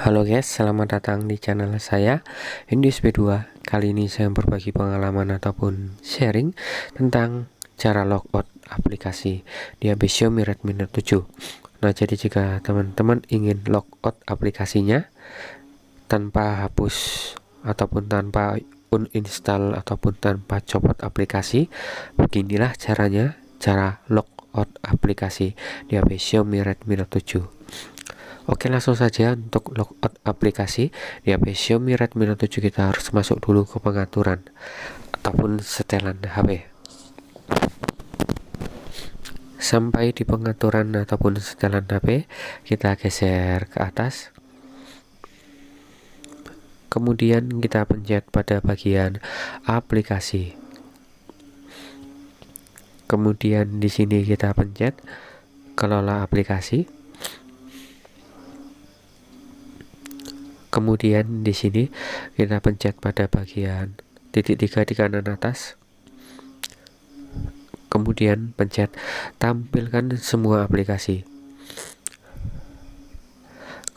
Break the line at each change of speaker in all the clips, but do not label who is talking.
Halo guys, selamat datang di channel saya Indus B2 Kali ini saya berbagi pengalaman ataupun sharing tentang cara logout aplikasi di HP Xiaomi Redmi Note 7 Nah jadi jika teman-teman ingin logout aplikasinya tanpa hapus ataupun tanpa uninstall ataupun tanpa copot aplikasi beginilah caranya cara logout aplikasi di HP Xiaomi Redmi Note 7 Oke langsung saja untuk logout aplikasi di HP Xiaomi Redmi Note 7 kita harus masuk dulu ke pengaturan ataupun setelan HP sampai di pengaturan ataupun setelan HP kita geser ke atas kemudian kita pencet pada bagian aplikasi kemudian di sini kita pencet kelola aplikasi kemudian di sini kita pencet pada bagian titik tiga di kanan atas kemudian pencet tampilkan semua aplikasi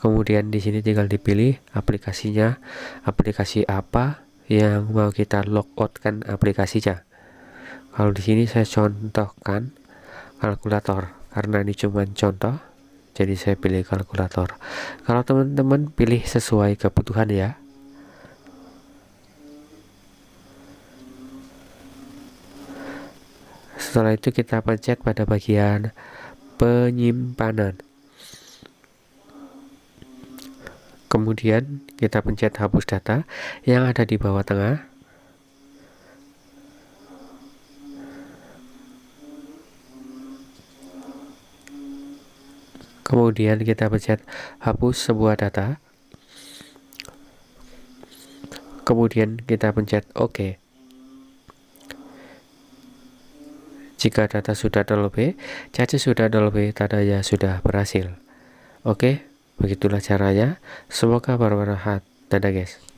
kemudian di sini tinggal dipilih aplikasinya aplikasi apa yang mau kita logout kan aplikasinya kalau di sini saya contohkan kalkulator karena ini cuma contoh jadi saya pilih kalkulator kalau teman-teman pilih sesuai kebutuhan ya setelah itu kita pencet pada bagian penyimpanan kemudian kita pencet hapus data yang ada di bawah tengah Kemudian kita pencet hapus sebuah data. Kemudian kita pencet OK. Jika data sudah download, caca sudah download, tandanya sudah berhasil. Oke, begitulah caranya. Semoga bermanfaat. Dadah guys.